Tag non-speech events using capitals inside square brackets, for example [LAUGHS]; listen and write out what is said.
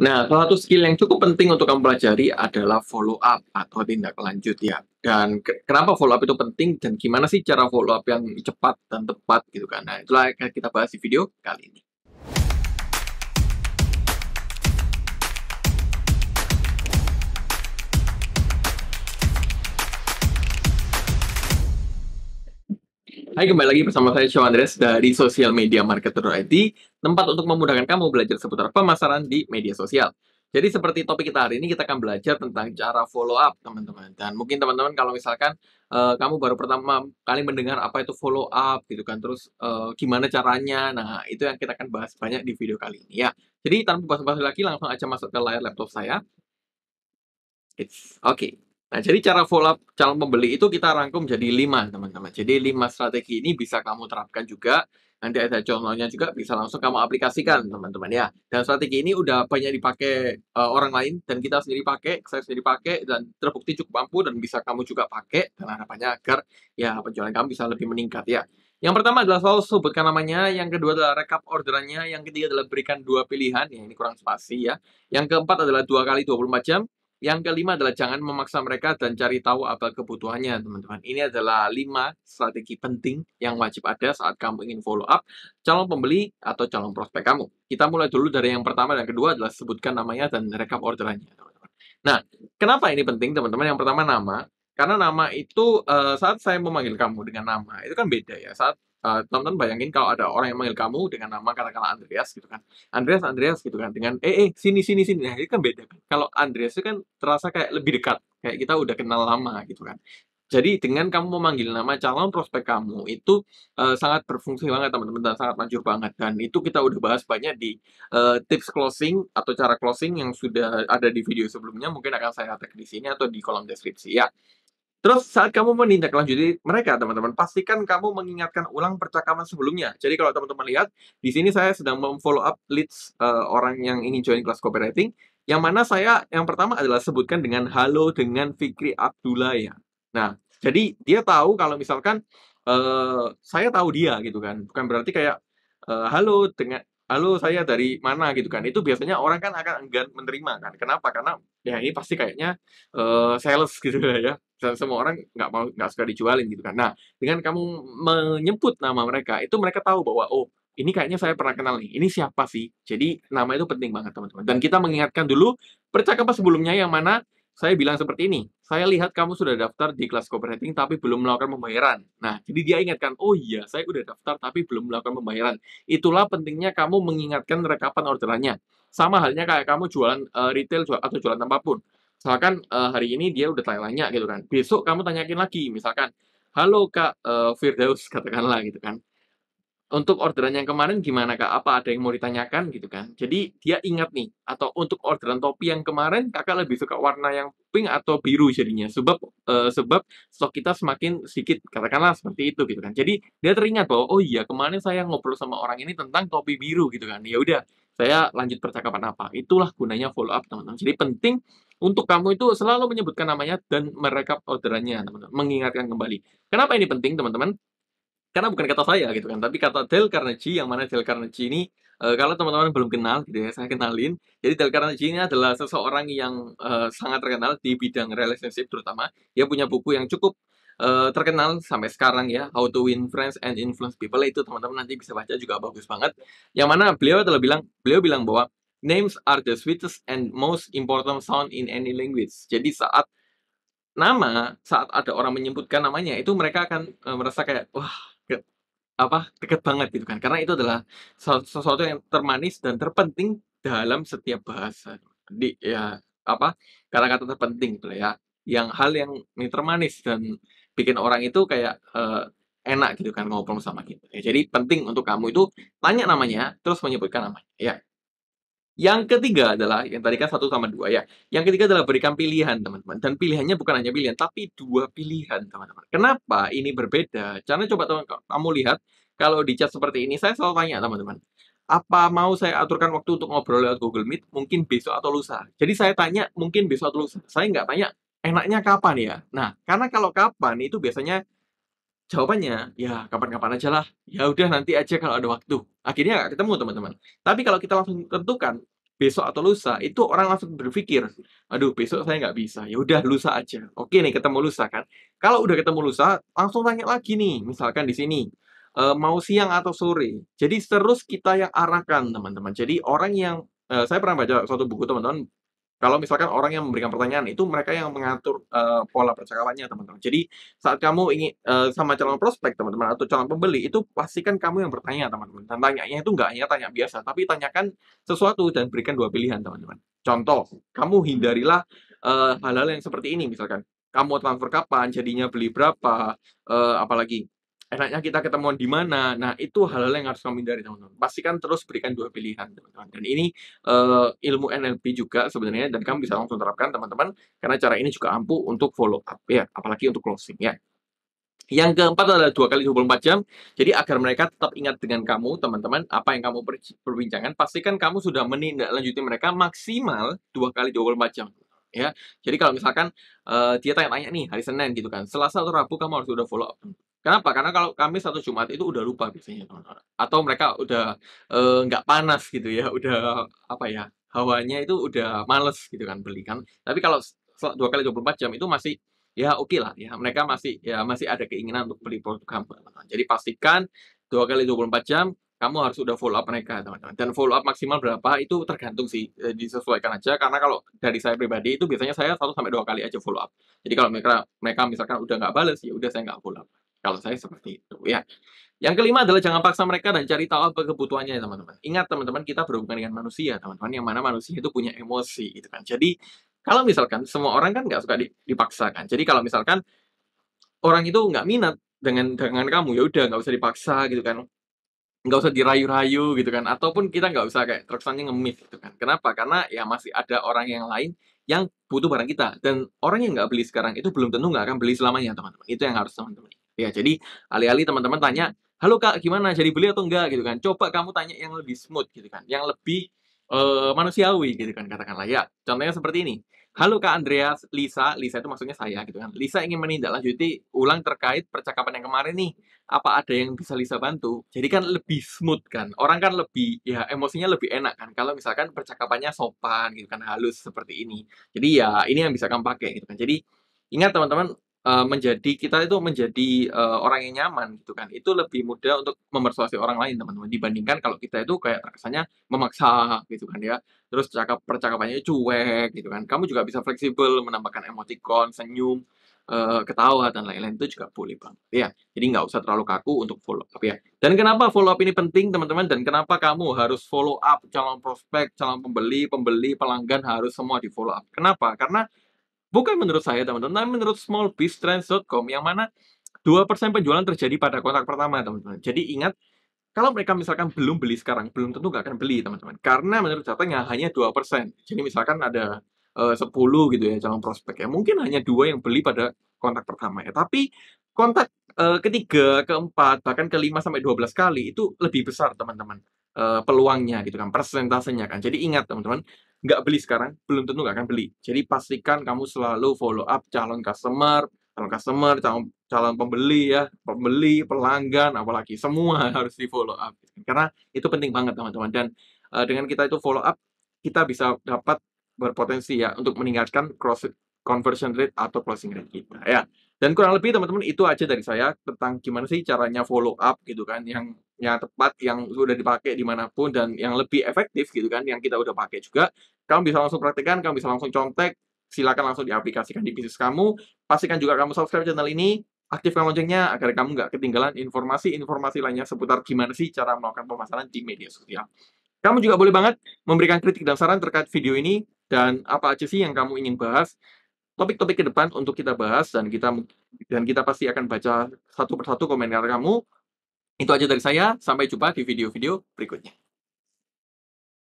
Nah, salah satu skill yang cukup penting untuk kamu pelajari adalah follow up atau tindak lanjut ya. Dan ke kenapa follow up itu penting dan gimana sih cara follow up yang cepat dan tepat gitu kan. Nah, itulah yang kita bahas di video kali ini. Hai, kembali lagi bersama saya Sean Andres dari Social Media Marketer ID tempat untuk memudahkan kamu belajar seputar pemasaran di media sosial. Jadi seperti topik kita hari ini, kita akan belajar tentang cara follow up, teman-teman. Dan mungkin teman-teman kalau misalkan uh, kamu baru pertama kali mendengar apa itu follow up, gitu kan, terus uh, gimana caranya, nah itu yang kita akan bahas banyak di video kali ini ya. Jadi tanpa basa-basi lagi, langsung aja masuk ke layar laptop saya. Oke, okay. Nah, jadi cara follow up calon pembeli itu kita rangkum jadi lima, teman-teman. Jadi lima strategi ini bisa kamu terapkan juga. Nanti ada contohnya juga bisa langsung kamu aplikasikan, teman-teman ya. Dan strategi ini udah banyak dipakai uh, orang lain dan kita sendiri pakai, saya sendiri pakai dan terbukti cukup mampu dan bisa kamu juga pakai dan harapannya agar ya penjualan kamu bisa lebih meningkat ya. Yang pertama adalah selalu sebutkan namanya, yang kedua adalah rekap orderannya, yang ketiga adalah berikan dua pilihan, ya ini kurang spasi ya. Yang keempat adalah dua kali 24 jam, yang kelima adalah jangan memaksa mereka dan cari tahu apa kebutuhannya, teman-teman. Ini adalah lima strategi penting yang wajib ada saat kamu ingin follow up calon pembeli atau calon prospek kamu. Kita mulai dulu dari yang pertama dan kedua adalah sebutkan namanya dan rekap orderannya, Nah, kenapa ini penting, teman-teman? Yang pertama nama, karena nama itu eh, saat saya memanggil kamu dengan nama itu kan beda ya. Saat Eh, teman teman-teman bayangin kalau ada orang yang manggil kamu dengan nama katakanlah Andreas gitu kan Andreas Andreas gitu kan dengan eh eh sini sini sini nah itu kan beda kan kalau Andreas itu kan terasa kayak lebih dekat kayak kita udah kenal lama gitu kan jadi dengan kamu memanggil nama calon prospek kamu itu uh, sangat berfungsi banget teman-teman dan sangat manjur banget dan itu kita udah bahas banyak di uh, tips closing atau cara closing yang sudah ada di video sebelumnya mungkin akan saya tag di sini atau di kolom deskripsi ya. Terus saat kamu menindaklanjuti mereka, teman-teman, pastikan kamu mengingatkan ulang percakapan sebelumnya. Jadi kalau teman-teman lihat, di sini saya sedang memfollow up leads uh, orang yang ingin join kelas copywriting, yang mana saya yang pertama adalah sebutkan dengan halo dengan Fikri Abdullah ya. Nah, jadi dia tahu kalau misalkan uh, saya tahu dia gitu kan. Bukan berarti kayak uh, halo dengan halo saya dari mana gitu kan itu biasanya orang kan akan enggan menerima kan kenapa karena ya ini pasti kayaknya uh, sales gitu ya semua orang nggak mau nggak suka dijualin gitu kan. Nah, dengan kamu menyebut nama mereka, itu mereka tahu bahwa oh ini kayaknya saya pernah kenal nih. Ini siapa sih? Jadi nama itu penting banget teman-teman. Dan kita mengingatkan dulu percakapan sebelumnya yang mana saya bilang seperti ini. Saya lihat kamu sudah daftar di kelas copywriting tapi belum melakukan pembayaran. Nah, jadi dia ingatkan, oh iya, saya udah daftar tapi belum melakukan pembayaran. Itulah pentingnya kamu mengingatkan rekapan orderannya. Sama halnya kayak kamu jualan uh, retail atau jualan apapun misalkan uh, hari ini dia udah tanya-tanya gitu kan besok kamu tanyakin lagi misalkan halo kak uh, Firdaus [LAUGHS] katakanlah gitu kan untuk orderan yang kemarin gimana kak apa ada yang mau ditanyakan gitu kan jadi dia ingat nih atau untuk orderan topi yang kemarin kakak lebih suka warna yang pink atau biru jadinya sebab uh, sebab stok kita semakin sedikit katakanlah seperti itu gitu kan jadi dia teringat bahwa oh iya kemarin saya ngobrol sama orang ini tentang topi biru gitu kan ya udah saya lanjut percakapan apa. Itulah gunanya follow up, teman-teman. Jadi penting untuk kamu itu selalu menyebutkan namanya dan merekap orderannya, teman-teman. Mengingatkan kembali. Kenapa ini penting, teman-teman? Karena bukan kata saya gitu kan, tapi kata Dale Carnegie, yang mana Dale Carnegie ini Uh, kalau teman-teman belum kenal gitu ya, saya kenalin. Jadi Dale Carnegie ini adalah seseorang yang uh, sangat terkenal di bidang relationship terutama. Dia punya buku yang cukup uh, terkenal sampai sekarang ya How to Win Friends and Influence People itu teman-teman nanti bisa baca juga bagus banget yang mana beliau telah bilang beliau bilang bahwa names are the sweetest and most important sound in any language jadi saat nama saat ada orang menyebutkan namanya itu mereka akan uh, merasa kayak wah deket, apa deket banget gitu kan karena itu adalah sesuatu yang termanis dan terpenting dalam setiap bahasa di ya apa kata-kata terpenting gitu ya yang hal yang ini termanis dan bikin orang itu kayak uh, enak gitu kan ngobrol sama kita. Ya, jadi penting untuk kamu itu tanya namanya, terus menyebutkan namanya. Ya. Yang ketiga adalah yang tadi kan satu sama dua ya. Yang ketiga adalah berikan pilihan teman-teman. Dan pilihannya bukan hanya pilihan, tapi dua pilihan teman-teman. Kenapa ini berbeda? Karena coba teman kamu lihat kalau di chat seperti ini, saya selalu tanya teman-teman apa mau saya aturkan waktu untuk ngobrol lewat Google Meet mungkin besok atau lusa. Jadi saya tanya mungkin besok atau lusa. Saya nggak tanya enaknya kapan ya? Nah, karena kalau kapan itu biasanya jawabannya ya kapan-kapan aja lah. Ya udah nanti aja kalau ada waktu. Akhirnya nggak ketemu teman-teman. Tapi kalau kita langsung tentukan besok atau lusa, itu orang langsung berpikir, aduh besok saya nggak bisa, ya udah lusa aja. Oke nih ketemu lusa kan. Kalau udah ketemu lusa, langsung tanya lagi nih, misalkan di sini e, mau siang atau sore. Jadi terus kita yang arahkan teman-teman. Jadi orang yang e, saya pernah baca suatu buku teman-teman kalau misalkan orang yang memberikan pertanyaan itu mereka yang mengatur uh, pola percakapannya teman-teman. Jadi saat kamu ingin uh, sama calon prospek teman-teman atau calon pembeli itu pastikan kamu yang bertanya teman-teman. Dan tanyanya itu nggak hanya tanya biasa, tapi tanyakan sesuatu dan berikan dua pilihan teman-teman. Contoh, kamu hindarilah eh, hal-hal uh, yang seperti ini misalkan. Kamu transfer kapan, jadinya beli berapa, uh, apalagi enaknya kita ketemuan di mana. Nah, itu hal-hal yang harus kami hindari, teman-teman. Pastikan terus berikan dua pilihan, teman-teman. Dan ini uh, ilmu NLP juga sebenarnya dan kamu bisa langsung terapkan, teman-teman, karena cara ini juga ampuh untuk follow up ya, apalagi untuk closing ya. Yang keempat adalah dua kali 24 jam. Jadi agar mereka tetap ingat dengan kamu, teman-teman, apa yang kamu perbincangan, pastikan kamu sudah menindaklanjuti mereka maksimal dua kali 24 jam ya. Jadi kalau misalkan uh, dia tanya-tanya nih hari Senin gitu kan, Selasa atau Rabu kamu harus sudah follow up. Kenapa? Karena kalau kami satu Jumat itu udah lupa biasanya teman-teman. Atau mereka udah nggak e, panas gitu ya, [LAUGHS] udah apa ya hawanya itu udah males gitu kan beli kan. Tapi kalau dua kali 24 jam itu masih ya oke okay lah ya mereka masih ya masih ada keinginan untuk beli produk kamu teman-teman. Jadi pastikan dua kali 24 jam kamu harus udah follow up mereka teman-teman dan follow up maksimal berapa itu tergantung sih e, disesuaikan aja karena kalau dari saya pribadi itu biasanya saya satu sampai dua kali aja follow up jadi kalau mereka mereka misalkan udah nggak bales ya udah saya nggak follow up kalau saya seperti itu ya. Yang kelima adalah jangan paksa mereka dan cari tahu apa kebutuhannya ya teman-teman. Ingat teman-teman kita berhubungan dengan manusia teman-teman yang mana manusia itu punya emosi gitu kan. Jadi kalau misalkan semua orang kan nggak suka dipaksakan. Jadi kalau misalkan orang itu nggak minat dengan dengan kamu ya udah nggak usah dipaksa gitu kan nggak usah dirayu-rayu gitu kan ataupun kita nggak usah kayak terkesannya ngemis gitu kan kenapa karena ya masih ada orang yang lain yang butuh barang kita dan orang yang nggak beli sekarang itu belum tentu nggak akan beli selamanya teman-teman itu yang harus teman-teman Ya, jadi alih-alih teman-teman tanya, "Halo Kak, gimana? Jadi beli atau enggak?" gitu kan. Coba kamu tanya yang lebih smooth gitu kan, yang lebih uh, manusiawi gitu kan katakanlah ya. Contohnya seperti ini. Halo Kak Andreas, Lisa, Lisa itu maksudnya saya gitu kan. Lisa ingin menindaklanjuti ulang terkait percakapan yang kemarin nih. Apa ada yang bisa Lisa bantu? Jadi kan lebih smooth kan. Orang kan lebih ya emosinya lebih enak kan kalau misalkan percakapannya sopan gitu kan, halus seperti ini. Jadi ya ini yang bisa kamu pakai gitu kan. Jadi ingat teman-teman Eh, menjadi kita itu menjadi, uh, orang yang nyaman gitu kan, itu lebih mudah untuk memersuasi orang lain teman-teman, dibandingkan kalau kita itu kayak terkesannya memaksa gitu kan ya. Terus cakap percakapannya cuek gitu kan. Kamu juga bisa fleksibel menambahkan emoticon, senyum, eh, ketawa dan lain-lain itu juga boleh banget ya. Jadi nggak usah terlalu kaku untuk follow up ya. Dan kenapa follow up ini penting teman-teman dan kenapa kamu harus follow up calon prospek, calon pembeli, pembeli, pelanggan harus semua di-follow up. Kenapa? Karena Bukan menurut saya, teman-teman, tapi menurut smallbiztrends.com yang mana 2% penjualan terjadi pada kontak pertama, teman-teman. Jadi ingat, kalau mereka misalkan belum beli sekarang, belum tentu nggak akan beli, teman-teman. Karena menurut datanya hanya 2%. Jadi misalkan ada eh, uh, 10 gitu ya calon prospek ya. Mungkin hanya dua yang beli pada kontak pertama ya. Tapi kontak uh, ketiga, keempat, bahkan kelima sampai 12 kali itu lebih besar, teman-teman. Uh, peluangnya gitu kan, persentasenya kan. Jadi ingat, teman-teman, nggak beli sekarang, belum tentu nggak akan beli. Jadi pastikan kamu selalu follow up calon customer, calon customer, calon, calon pembeli ya, pembeli, pelanggan, apalagi semua [LAUGHS] harus di follow up. Karena itu penting banget teman-teman. Dan uh, dengan kita itu follow up, kita bisa dapat berpotensi ya untuk meningkatkan cross conversion rate atau closing rate kita ya. Dan kurang lebih teman-teman itu aja dari saya tentang gimana sih caranya follow up gitu kan yang yang tepat yang sudah dipakai dimanapun dan yang lebih efektif gitu kan yang kita udah pakai juga kamu bisa langsung praktekkan kamu bisa langsung contek silakan langsung diaplikasikan di bisnis kamu pastikan juga kamu subscribe channel ini aktifkan loncengnya agar kamu nggak ketinggalan informasi-informasi lainnya seputar gimana sih cara melakukan pemasaran di media sosial kamu juga boleh banget memberikan kritik dan saran terkait video ini dan apa aja sih yang kamu ingin bahas topik-topik ke depan untuk kita bahas dan kita dan kita pasti akan baca satu persatu komentar kamu. Itu aja dari saya, sampai jumpa di video-video berikutnya.